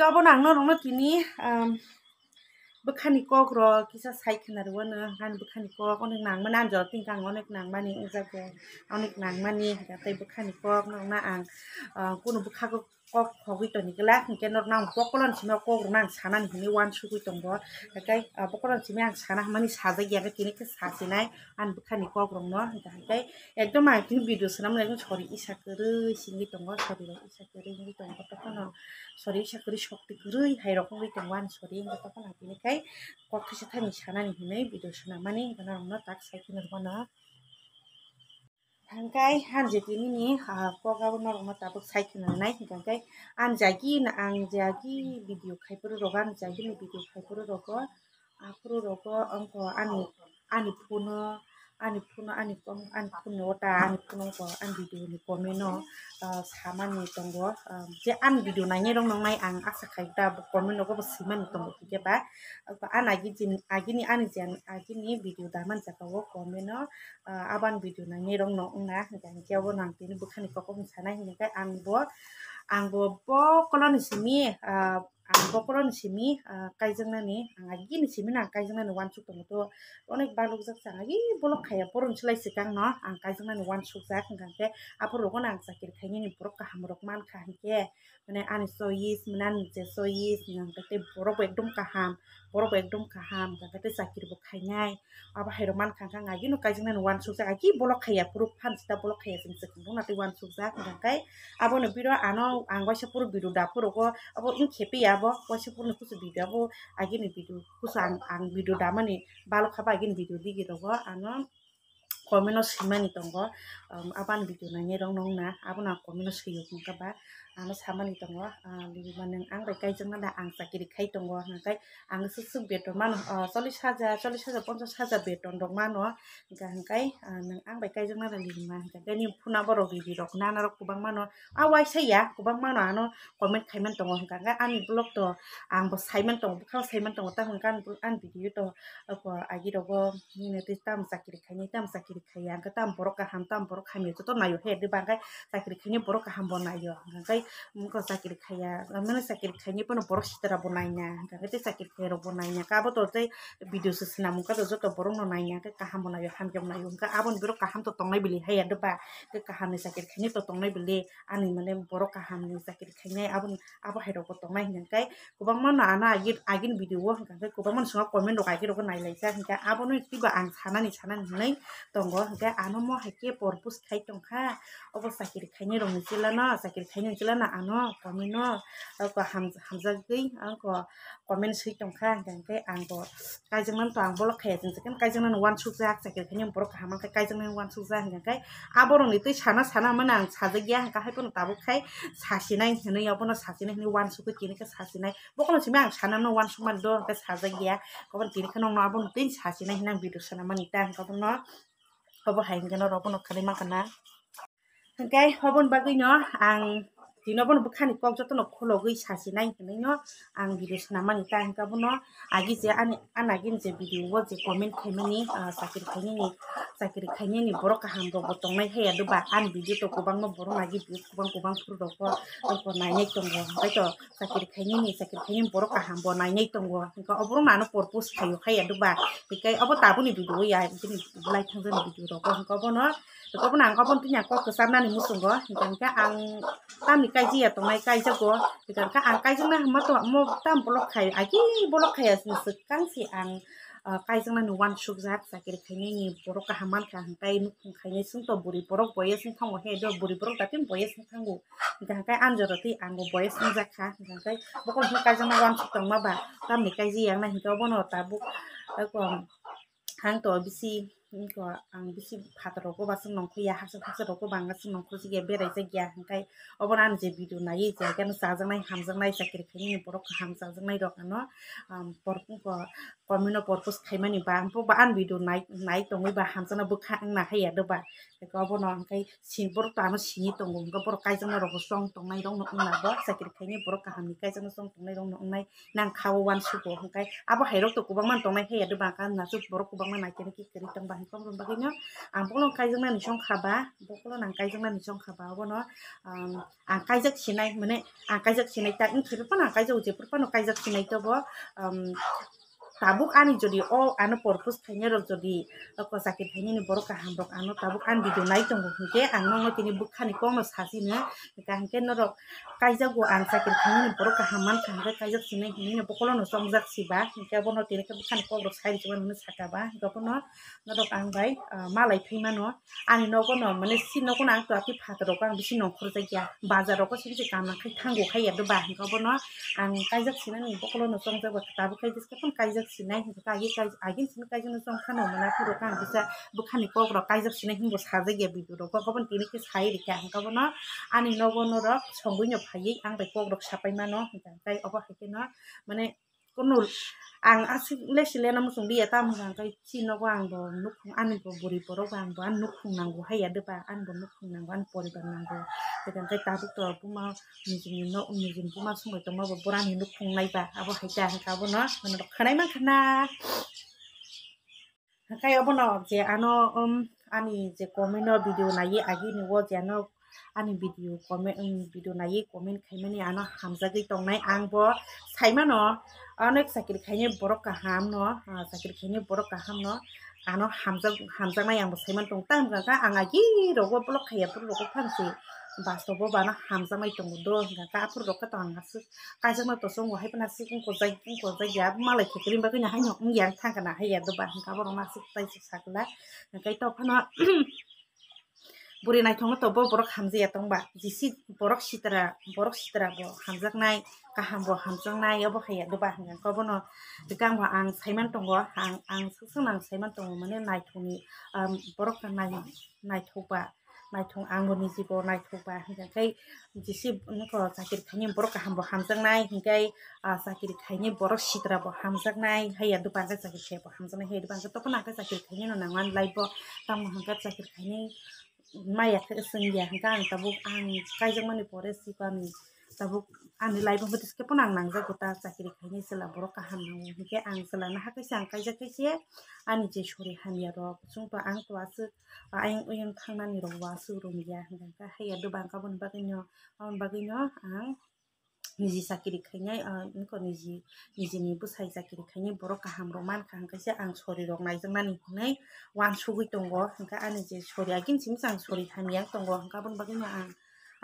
까보나안넣기니북한이꼭그러기사사이크나를원은한북한이꼭오늘낭만안좋아띵강오늘낭만이이제오늘낭만이그때북한이꼭너나안꾸는북하고 kok hoki to nikla nike nor nang pokolon sime kok nang sana ni ni wan sugui tong bo kai pokolon sime ang sana mani saja ya ke kini ke sasinai an bukhani kok rong no kai ekdom ai kin video sanam lai sori isa kere singi tong bo sori lai isa kere ngi tong bo to kono sori isa kere shokti kere hai rokom wi tong wan sori ngi to kono kini kai kok kisi thani sana ni ni video sanam mani kana rong no tak sai kin rong no Hangkai hanjati ini nih, pokoknya nolong mata pok sayi kena naik nih hangkai. Anjagi na anjagi video kai puru roko anjagi nih video kai puru roko. Aku roko angko ani ani puno ani puno ani kong ani puno wota ani puno ko ani video ni komeno ah, sama ni tonggo ah, je ani video na nyi dong nongai ang asa kai ta bo komeno ko bo man ni tonggo kike ba ko ah, ana jin agi ni ani jian agi ni video ta man jaka wo komeno aban video na nyi dong nong na jang kia wo nang bukan ni koko ni sana hini kai ang bo ang bo bo kolon ni ang ah, bokoro ni simi ah, kaizeng na ni ang ah, agi ni simi na kaizeng na ni wan sukto muto onek balok zak sa agi bolok kaya poron sila isikang no ang kaizeng na wan suk zak ngang ke apo roko sakir kanya ni borok kaham rok man ka hike mene ani soyis mene ani ze soyis te borok wek dum kaham borok wek dum kaham ngang te sakir bok kanya apa hero man kang kang agi no kaizeng na ni wan suk zak bolok kaya poro pan sita bolok kaya sing sakir bok na te wan suk zak ngang ke apo ne biro ano ang wasya biru biro dapur roko apo in kepi ya, dabok wasi pun kusu video bo agin video kusu ang ang video damani balok kapa agin video digi do bo ano komino simani apa um, apan video nanya dong nong na apun aku komino siyok mukaba ang samani tongo bi ah, manen ang bai kai jeng da ang sakiri khai tongo na kai ang su su beton mano ah, 40000 40000 50000 beton dong mano ga kai ah, nang ang bai kai jeng na li ma ga ni phuna boro bi bi rok na na rok kubang mano a wai sai ya kubang mano ano comment khai man tongo ga ga ani blog to ang bo sai man tongo khal sai man tongo ta hun kan an video to ko agi rogo ni ne ti tam sakiri khai ni tam sakiri khai ang ya. ka tam borok ka ham tam borok ham yo to na yo he de bang kai sakiri khai ni borok ka ham bon na yo ga kai muka sakit kaya ramen sakit kayaknya pun boros tera bonanya kan itu sakit kaya ro bonanya kan abon tuh teh video sesenam muka tuh tuh keboron nonanya kan kaham bonayo ham jam nayo kan abon biro kaham tuh tongai beli hey ada pak kan kaham ni sakit kayaknya tuh tongai beli ani mana boros kaham ni sakit kayaknya abon apa hero kok tongai kan kay kubang mana anak agin agin video kan kay kubang mana semua komen doa kiri kok naik lagi kan kay abon itu tiba angkana ni angkana ni tunggu kan kay anu mau hakie porpus kay tongka apa sakit kayaknya romisila na sakit kayaknya romisila na ano kami no ko hamza gei ko comment sui tongkha dang kai ang bo kai jang nan tang bol khe jang kan kai jang nan wan chu jak sa ke khanyam bor kha man kai jang nan wan chu jak dang kai abor ni tui sana sana man ang sa ja ya ka hai pon tabu khai sa si nai hne ya pon sa si nai ni wan chu ko kin ka sa si nai bo kon si mang sana no wan chu man do ka sa ja ya ko pon tin khano no abon tin sa si nai nang bidu sana man ta ka pon no ko bo hain ga no ro pon khali ma kana Hangkai hobon bagui no ang দিনবন খানি কক যতন খুলগুই সাসি নাই হিনো আং ভিডিও সামানি তাই হিকাবো আগে যে আনাগিন যে ভিডিও যে কমেন্ট ফেমিনি সাকির ফেমিনি sakiri khaine ni borok kaham rok tongnai khaya do ba an video to kubang no lagi magi views kubang kubang phur rok rok nainai tongo bai to sakiri khaine ni sakiri khaine borok kaham bo nainai tongo ka obro mano purpose khayo khaya do ba tikai abo tabu ni video ya ni lai thangjo ni video rok ka bo no kau bo nang ka bo tu nya ko kusam na ni musung go kan ka ang tam ni kai ji ya tongnai kai ja go ka ang kai jung na ma to mo tam bolok khayo aki bolok ya sekang si ang কাইজনা নোৱান চুক যাক চাকিৰ খাইনে নি বৰক হামান খাহাই নুখুং খাইনে চোন তো বুঢ়ী বৰক বয়েচ নাথাং সেই দিয়ক বুঢ়ী বৰক তাতে বয়েচ নাথাকো যাহাকাই আঞ্জৰতে আংগো বয়েচ নোযা খা যাহাকাই বকল সি কাইজনা ওৱান চুক তংমা বা তাৰ নিকাই যি আং নাহিতাব ন তাৰ বুক কম খাং তো বেছি নিকো आं बिसि भातरको बासन नंखो या हासो हासोरको बांगासिन नंखो सिगे बेरायसे गया हंखाय अबन आं जे बिदु नायै जायगान जाजानाय हामजानाय साकिर फेनि बरक हामजाजानाय दकान बरकु कमिनो पर्पस खाइमानि बा आंबो बा आं बिदु नाय नाय दङै बा हामजाना बोखा आं ना हाया दबा बेखौ अबन हंखाय सिन बर तानो सिनि दङ हंखा बर काइजना रह सं दङै दङ उना बा साकिर खाइनि बर काहामनि काइजना सं दङै दङ उनाय नां खावो वान सुबो हंखाय आबो हाइरक तो कुबां मान दङै हाया दबा कान नासु बर कुबां मान नायकेन कि करि दंबा bài không còn bao nhiêu à bốc lon cay dương này trong khà bá bốc lon nàng cay dương này trong khà bá của nó à à cay dắt này mà này à cay dắt này ta cũng thấy bốc lon cay dầu chỉ bốc lon cay dắt này cho bố তাবুক আনি যদি অ আনো পৰপুচ ঠাইনৰ যদি কচাকে ঠাইনি বৰ কাহাম ৰক আনো তাবুক আন দিদো নাই তংগে আনো মই তিনি বুক খানি কম চাজি নে কাহকে নৰক কাইজা গো আন চাকে ঠাইনি বৰ কাহাম মান কাহকে কাইজাক চিনাই শুনি নকলো নচংজাক চিবা সেনেকৈ বনো তেনেকৈ বুক খানি কম ৰ চাই দিছোঁ মানে চাকাবা সেইকাৰণে নৰক আন বাই মালাই ফিমা ন আনি নগণ মানে চিনকোন আন তাতি ফাটৰক আন বেছি নখৰ জাগিয়া বাজাৰক চি বেছি কাম নাখাই থাংগো খাই আৰু বা সেইকাৰণে আন কাইজাক চিনাই নকলো নচংজাক তাবুক খাই দিছোঁ কাইজাক kaijak sinai hingga ka ye kaij ajin sin kaijak na song kano mana puro ka bisa bukan ni kogro kaijak sinai hingga sahaja ye bi duro ko kapan tini ke sahai di kah kapan na ani no go no ro songgu nyop hayi ang be kogro sapai mana hingga kai apa hingga na mana ก็นุนูอังอาสิเล็กเลนมุสงดีอะตามึงอังก็ชินกวางบ่นุกองอันบ่บริปรวางบ่อันนุกงนางก่ให้ยาเดืออันบ่นุกงนางอันปริบนนางก่แต่กันตาพุกตัวพุมามีจิมีโนมีจิมพุมาสมัยตัวมาบ่โบราณนุกของในบะอาบ่ให้จ่าให้เขาบ่เนาะมันดอกขนาดมันขนาดใครเอาบ่เนาะเจ้าอันเนาะอันนี้เจ้าก็ไม่เนาวิดีโอไหนอากินี่ว่าเจ้าเนาะ আনি video comment video নাই comment খাইমানি আন হামজাগি টাই আংব সাইমা ন অনেক চাকরি খাইনি বড় কাহাম ন চাকরি খাইনি বড় কাহাম ন আন হামজা হামজাগাই আংব সাইমান টং তাম গাঙ্গা আঙাগি রব ব্লক খাইয়াপুর রব ফানছি বাস্তব বানো হামজামাই টং দ গাঙ্গা আপুর রক তাঙাছি কাজামা তো সঙ্গ হাইপ নাছি কোজাই কি কোজাই গিয়া মালাই খেকলিম বাকি নাহাই নকম গিয়া থাকা নাহাই আদ বা হাঙ্গা বড় নাছি তাইছি সাকলা গাইতো ফানো บุรีนายทองตัวบ่บรอกหามจีตรงบะจีซีบรอกชิตระบรอกชิตระบ่หามจักนายก็หามบ่หามจักนายเอาบ่ขยันดูบ่งั้นก็บ่เนอตกังว่าอังใช้มันตรงบ่อังอังซึ่งนางใช้มันตรงมันเนี่ยนายทงนี่อ่าบรอกกันนายนายทงบะนายทงอังบนนีจีบ่นายทงบ่งั้นไกจีซีนี่ก็สักกิริขยิมบรอกกหามบ่หามจักนายงั้นไกอ่าสักกิริขยิมบรอกชิตระบ่หามจักนายให้ยันดูบ่งั้นสักกิริขยบ่หามจักนายให้ดูบ่งั้นตหนักก็สักกิริขยิมนางวันไล่บ่ตามหังก็สักกิริขยิม maya ke sengya gang tabuk ang kaijang mani pore si kami tabuk ani lai bang betis ke ponang nang ja kota sakiri khaini sela boro kaham nang hike ang sela na hakai sang kaija ke ang ani je shori han ya ro sung pa ang twa su aing uyang khang nani ro wa su rum ya gang ka haya do bang ka bon baginyo on baginyo ang nizi sakiri a inko nizi nizi ni sai sakiri khainai borok man roman kaham kaisa ang sori rok naik hunai wan sugui tongo hingka ani je sori agin sang sori hamyang tonggo hingka bun bagina ang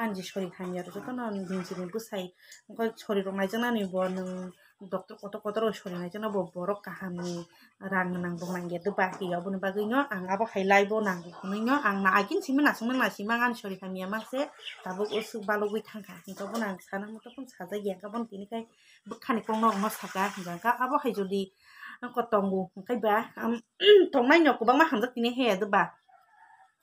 한지 소리 한야로 저거는 빈지는 그 사이 그 소리로 말잖아니 doktor dokter kotor kotor shori aja jana borok kahami rang nang bong nang gitu bagi ya bun bagi nyo ang apa highlight bo nang kuno nyo ang na agin simi na sumen na sima kan shori kami ya mase tabuk usu balo wi tang ka nto bun ang sana mo tapun saja ya ka bun tini kai bukan ikong nong mas kaka jangka apa hai jodi ang kotonggu kai ba am tong nyo kubang ma hamzak tini he ya bah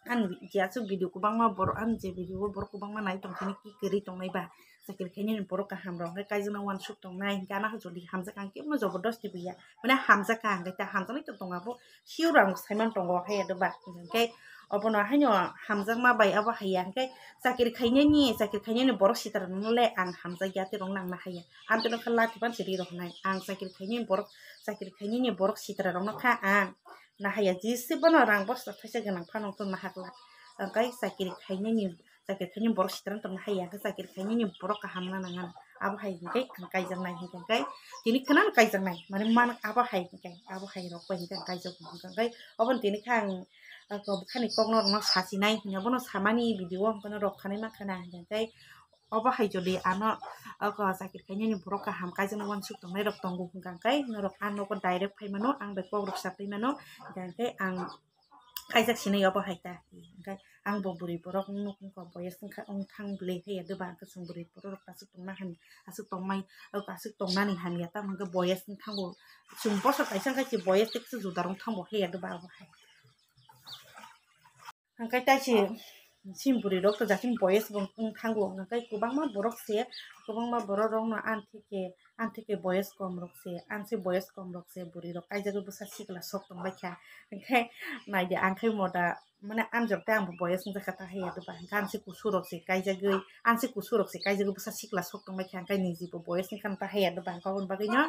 an su video kubang ma bor an jia video bor kubang ma na tong kini ki kiri tong nai ba sakir kini ni bor ka ham rong ka kaizuna wan shuk tong nai na ha joli hamza kang ki ma di buya mana hamza kang ka ta hamza ni tong abo hiu rang saiman tong go ha ya do ba kai hanya hanyo hamza ma bai abo ha ya kai sakir khaine ni kayaknya khaine ni bor sitar le ang hamza ya ti rong nang na haya ya an ti no ti ban rong nai ang sakit kayaknya bor sakil khaine ni borok sitar rong no ka ang นะฮะจีสิบนรังบอสทัศน์กันนังพานองตุนมาหักละร้งก็สักกิริยขยันี่ยนิงสักกิริขนี่ยบอสตันตุนนะฮะยังก็สักกิริข่เนี่ยนมบอสกหามนั่นงันอาบุไข่กันไก่กันไก่จังไหนกันไก่ทีนี้ขนาดไกจังไหนมันมันอาบุไข่กันไงอาบุไข่เราไปกันไก่จังันไกเอาบันทีนี้ข้างก็ข้างนี้กองนอนนักชาสิไนเนี่ยบนสามานีบิดีวมันรกข้างนี้มากขนาดกันไก apa hai jodi ano ko sakit kanya ni borok ka ham kaijang wan suk tong rok tong gugung kang kai norok ano kon direct kai mano ang dek kok rok sapai mano dan kai ang sini yo obo hai ta kai ang bo buri buruk nu kung ko boyes kung ka ong kang ble hai ya duba ka sung buri borok ka suk tong ma ka suk tong mai ka suk tong nani ham han ya ta mang ka kung kang bo sung bo sa kaijang kai ji boyes tik su zudarong darong bo hai ya duba hai ang kai ji simburi rok to jakin boyes bong ung tangu ong ngai kubang ma borok se kubang ma boro rong no anti ke anti ke boyes kom rok se anti boyes kom rok se buri rok ai jago busa sikla sok tong bakya ngai na ya ang kai moda মানে আঞ্জাতে আম বয় আছে যে কাটা হে আদু পাহ কাঞ্চি কুসুরক সে কাইজাগৈ আঞ্চি কুসুরক সে কাইজাগৈ পাছা শিকলা সক তোমাই খ্যাং কাই নিজিব বয়স নি কাটা হে আদু পাহ কাবন বাগৈ না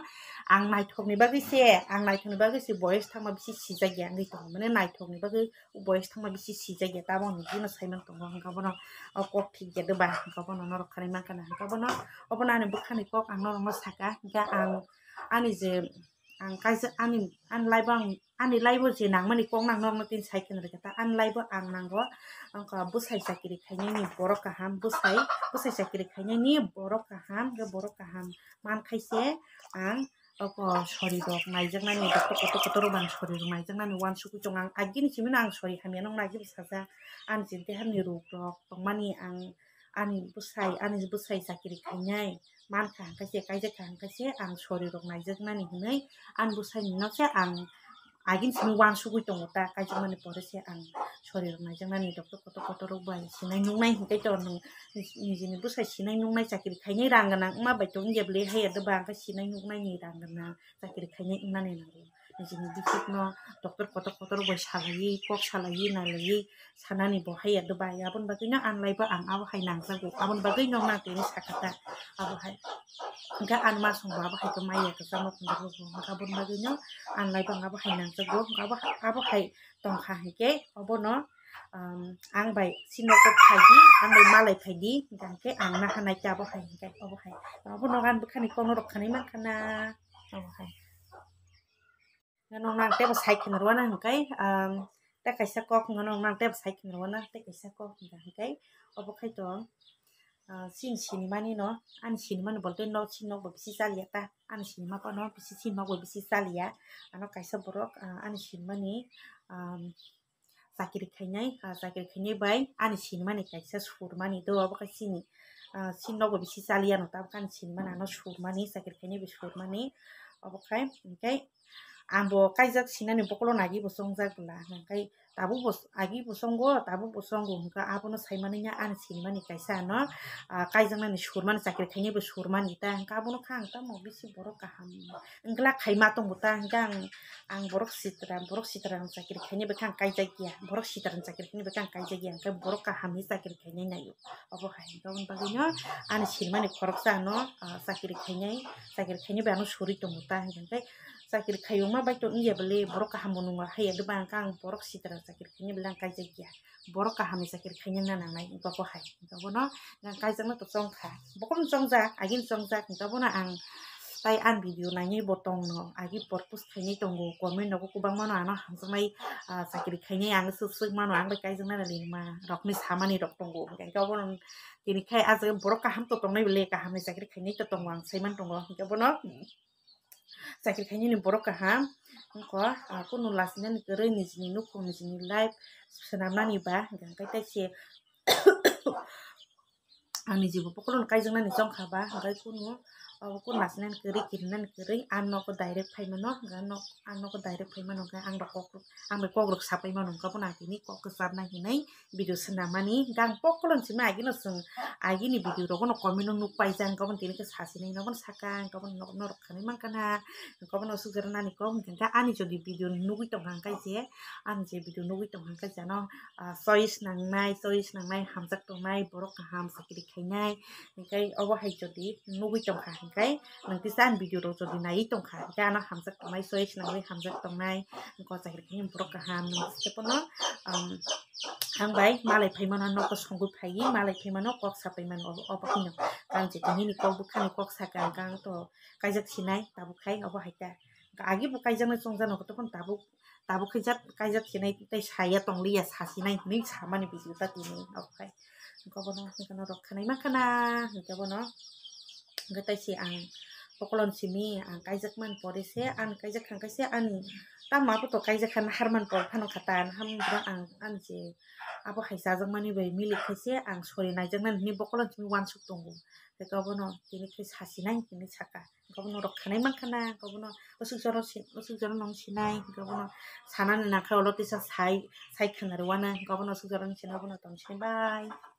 আং নাইথক নি বাগৈ সে আং নাইথক নি বাগৈ সে বয়স থামা বিছি সিজা গিয়া গৈ তোমা মানে নাইথক নি বাগৈ বয়স থামা বিছি সিজা গিয়া বন নিজি না সাইমান তোমা হং কাবন অ কক ঠিক গেদু বাহ কাবন ন রক্ষা নাই মান কানা হং কাবন অবনা নে বখানি কক আং নরম সাকা গা আং আনি যে ang kaisa ani an laibang an ani laibo je nang mani kong nang nong tin sai kenre kata an laibo ang nang go ang ka busai sakiri khaini ni borok ka ham busai busai sakiri khaini ni borok ka ham ge borok ka ham man khaise ang oko shori dok maijak nani dok to koto koto roban shori ro maijak nani wan suku chong ang agin chimin ang shori hamianong nagi bisasa an jinte ham ni ruk dok tong mani ang อันนี้บุษัยอันนี้บุษัยสักิริขยายมันขังกเษีกายจะขังกเษีอังชดอยู่ตรงไหนจะมันอีกไหมอันบุษัยนอกเจากอังอากินชิมวันสุกุยตรงหัวตากายจะมันปวดเสียอังชดอยู่ตรงไหนจะมันอีดอกตุกตุกตุกรบไปสินายนุ่งไหนใกล้จอนุ่งนี่จีนบุษัยชิ้นไหนนุ่งไห่สักิริขยายรังกันนะมาใบจงเย็บเลยให้อัดบางก็สินายนุ่งไหนรังกันนะสักิริขยายนั่นเองนะ jini no dokter kotor kotor boy salai kok salai nalai sanani bohai ada ya bay abon bagi nang an laiba ang awo hai nang sagu abon bagi nong nang tiri sakata awo hai ga an masung ba awo hai kemai ya kesama kundur lagu abon bagi nong an laiba ang awo hai nang lagu awo awo hai tong kahai ke abon no um, ang bay sinoko phaidi ang bay malai phaidi gan ke ang na hanai cha bo hai gan abo hai abo no gan bukhani kono rokhani man abo hai ngano mang tebo sai kin ruwa na ngai um ta kai sa kok ngano mang tebo sai kin ruwa na ta kai sa kok ngai ngai obo kai to sin sin mani no an sin man bol te no sin no bo bisi sa lia ta an sin ma ko no bisi sin ma ko bisi sa lia ano kai sa borok an sin mani um sakiri kai nai ka sakiri kai nai bai an sin mani kai sa sur mani do obo kai sin sin no bo bisi sa lia no ta kan sin man ano sur mani sakiri kai nai bisi sur mani obo kai ngai ambo sina ni bokolo nagi zak bula kai tabu bos agi go tabu bosongo no abono mani nya an kai sa no kaijakmani mani chakri khaini bo surman gita hingka abono khang ta mo bisi borok kaham kai ma tong buta kang ang borok sitra borok sitra kai nya bo kai kaijak ya borok sitra kai nya bo kai kaijak ya hingka borok kaham kir kai nya nya yo abo kai ka un pagi no an mani korok sa no chakri khaini chakri khaini bo anu suri tong buta kai สักิรขยมมาปตจดนี้เบลีบรอกหามนุ่งลาให้ดูบางกางบรอกสิตรสักิรขยมเบลังไกจียบรอกหามิสักคิร่ยมนั่นนั่นน่ก็ข่ายก็บ่เนาะงานไกจังนั่นตุ้งขาบ่คนจังจักอายุจังจักก็บ่น่ะอังไปอันวิดีโอนั่นยี่บทตรงเนาะอายุปอดพุสนย่ตรงกูกว่นไม่นกกูบางมานานเนาะทำไมั่าสักิรขยมยันซึ้งซึ้งมานานไปไกจังนั่นเลยมาดอกไม่สามานี่ดอกตรงกูแกก็บ่นทีนี้แค่อาจจะบรอกหามตุ้งตร่นี้เบลีกหามิสักิรขยมตุ้งวางใช้มันตรงกูก็บ่เนาะ sakit kayaknya nih borok ka ya, ham aku nulasnya nih ni nih sini nuku nih sini live senamna ni ba gang kai tai ani jibo pokolo nih jeng na song jong kha ba aku nasnen kiri kirinan kiri anakku direct payment no enggak no anakku direct payment no enggak anggap kok anggap kok grup siapa payment no enggak kok kesan aja video senama nih gang pokolan sih aja nih sun aja nih video rokok no komen no lupa aja enggak pun tini kesasi nih enggak pun sakang enggak pun no no rokok nih mangkana enggak pun usus karena nih kok enggak ani jadi video nugi tongang angkai sih ani jadi video nugi tongang angkai sih no sois nang mai sois nang mai hamzak tuh mai borok hamzak kiri kayaknya nih kayak awah hijau di nugi tuh กล้หนังที่สั้นวิดีโอจดีในตรงขาย่านะคำสักไม่สวยฉันเลยคำสักตรงหนก็จะเห็นยังโปรแกระหมนึงเจ้าปนน้องไปมาเลยไปมานอกก็สองกุไายิมาเลยไปมานอกก็สับไปมันออกออกไปหนา่งกางจ็ดตรนี้มีกองบุคคลก็สักการกางตัวใครจะชินไหมตาบุคคลเอาไปหายกจอากิบใครจะมาทรงจันทร์ก็ต้องตาบุตาบุคคลจะใครจะชินไหมได่ใช้ตรงเรียสหาชินไหมนี่สามันยังไปอยู่ตัดตีนี้ออกไปก็บอกน้องนี่ก็น่ารักขนานมากขนาดเห็นเจ้าปนน้อง gatai si ang pokolon simi ang kaizak man pore se an kaizak kan kaise ani ta ma to kaizak kan harman por phano khatan ham bra ang an je abo khaisa jak mani bai mili khaise ang sori nai jak nan ni pokolon simi wan suk tongu te gobono tini khai sasi nai tini chaka gobono rok khanai man khana gobono osuk joro sin osuk joro nong sinai gobono sanan na kha oloti sa sai sai khanarwana gobono osuk joro sinai gobono tong sinai bye